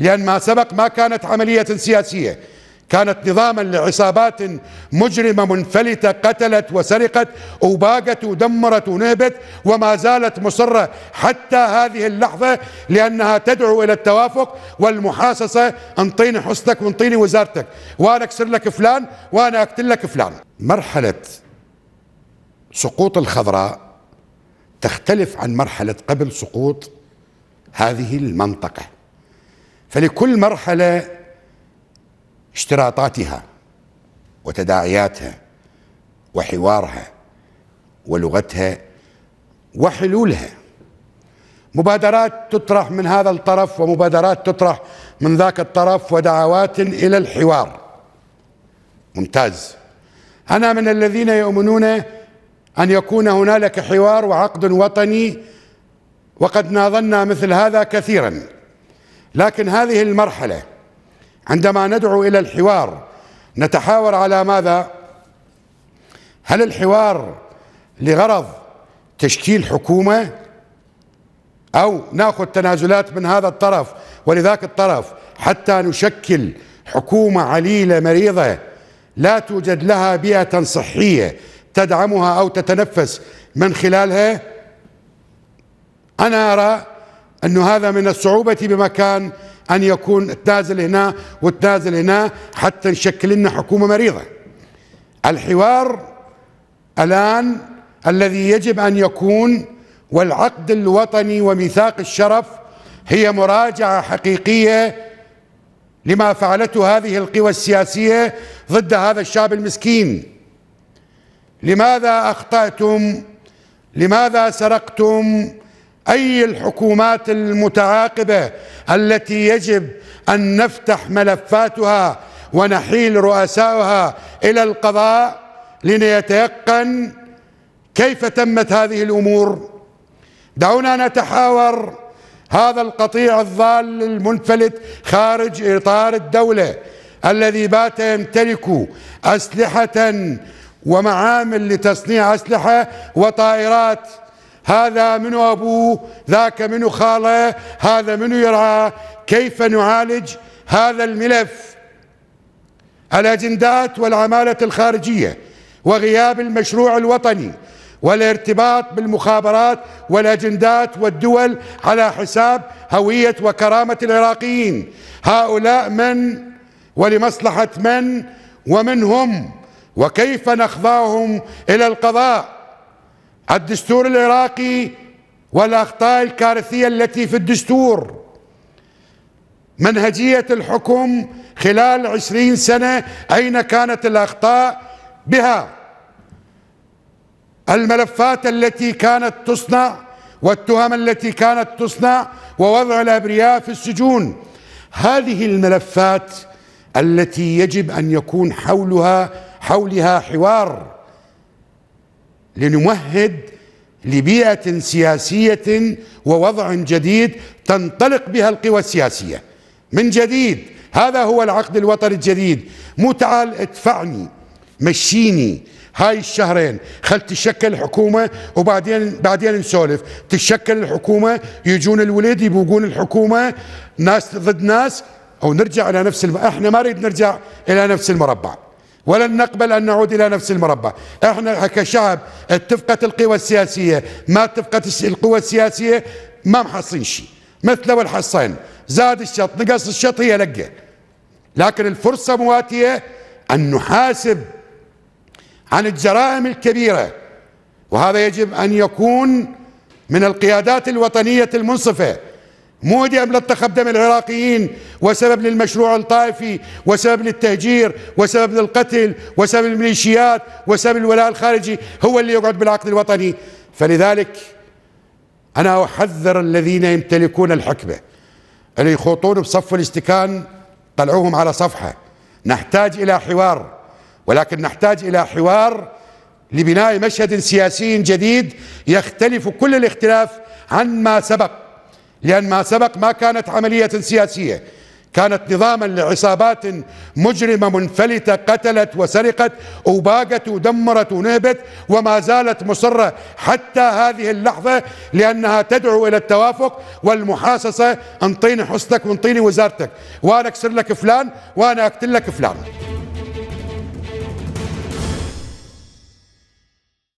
لأن ما سبق ما كانت عملية سياسية كانت نظاما لعصابات مجرمة منفلتة قتلت وسرقت وباقت ودمرت ونهبت وما زالت مصرة حتى هذه اللحظة لأنها تدعو إلى التوافق والمحاصصة انطيني حصتك وانطيني وزارتك وأنا أكسر لك فلان وأنا أقتل لك فلان مرحلة سقوط الخضراء تختلف عن مرحلة قبل سقوط هذه المنطقة فلكل مرحلة اشتراطاتها وتداعياتها وحوارها ولغتها وحلولها مبادرات تطرح من هذا الطرف ومبادرات تطرح من ذاك الطرف ودعوات إلى الحوار ممتاز أنا من الذين يؤمنون أن يكون هنالك حوار وعقد وطني وقد ناظرنا مثل هذا كثيراً لكن هذه المرحلة عندما ندعو إلى الحوار نتحاور على ماذا هل الحوار لغرض تشكيل حكومة أو نأخذ تنازلات من هذا الطرف ولذاك الطرف حتى نشكل حكومة عليلة مريضة لا توجد لها بيئة صحية تدعمها أو تتنفس من خلالها أنا أرى أنه هذا من الصعوبة بمكان أن يكون التازل هنا والتازل هنا حتى نشكل لنا حكومة مريضة الحوار الآن الذي يجب أن يكون والعقد الوطني وميثاق الشرف هي مراجعة حقيقية لما فعلته هذه القوى السياسية ضد هذا الشعب المسكين لماذا أخطأتم لماذا سرقتم أي الحكومات المتعاقبة التي يجب أن نفتح ملفاتها ونحيل رؤسائها إلى القضاء لنيتيقن كيف تمت هذه الأمور دعونا نتحاور هذا القطيع الضال المنفلت خارج إطار الدولة الذي بات يمتلك أسلحة ومعامل لتصنيع أسلحة وطائرات هذا من أبوه ذاك من خاله هذا من يرعاه كيف نعالج هذا الملف الأجندات والعمالة الخارجية وغياب المشروع الوطني والارتباط بالمخابرات والأجندات والدول على حساب هوية وكرامة العراقيين هؤلاء من ولمصلحة من ومن هم وكيف نخضعهم إلى القضاء الدستور العراقي والأخطاء الكارثية التي في الدستور منهجية الحكم خلال عشرين سنة أين كانت الأخطاء بها الملفات التي كانت تصنع والتهم التي كانت تصنع ووضع الأبرياء في السجون هذه الملفات التي يجب أن يكون حولها حولها حوار لنمهد لبيئة سياسية ووضع جديد تنطلق بها القوى السياسية من جديد هذا هو العقد الوطني الجديد مو تعال ادفعني مشيني هاي الشهرين خل تشكل حكومة وبعدين بعدين نسولف تشكل الحكومة يجون الولد يبوقون الحكومة ناس ضد ناس او نرجع الى نفس الم... احنا ما نريد نرجع الى نفس المربع ولن نقبل أن نعود إلى نفس المربع احنا كشعب اتفقت القوى السياسية ما اتفقت القوى السياسية ما محصين شيء مثل والحصين زاد الشط نقص الشط هي لقه لكن الفرصة مواتية أن نحاسب عن الجرائم الكبيرة وهذا يجب أن يكون من القيادات الوطنية المنصفة مودي ملطخ دم العراقيين وسبب للمشروع الطائفي وسبب للتهجير وسبب للقتل وسبب الميليشيات وسبب الولاء الخارجي هو اللي يقعد بالعقد الوطني فلذلك أنا أحذر الذين يمتلكون الحكمة اللي يخوطون بصف الاستكان طلعوهم على صفحة نحتاج إلى حوار ولكن نحتاج إلى حوار لبناء مشهد سياسي جديد يختلف كل الاختلاف عن ما سبق لأن ما سبق ما كانت عملية سياسية كانت نظاما لعصابات مجرمة منفلتة قتلت وسرقت وباقت ودمرت ونهبت وما زالت مصرة حتى هذه اللحظة لأنها تدعو إلى التوافق والمحاصصة انطيني حصتك وانطيني وزارتك وأنا أكسر لك فلان وأنا أقتل لك فلان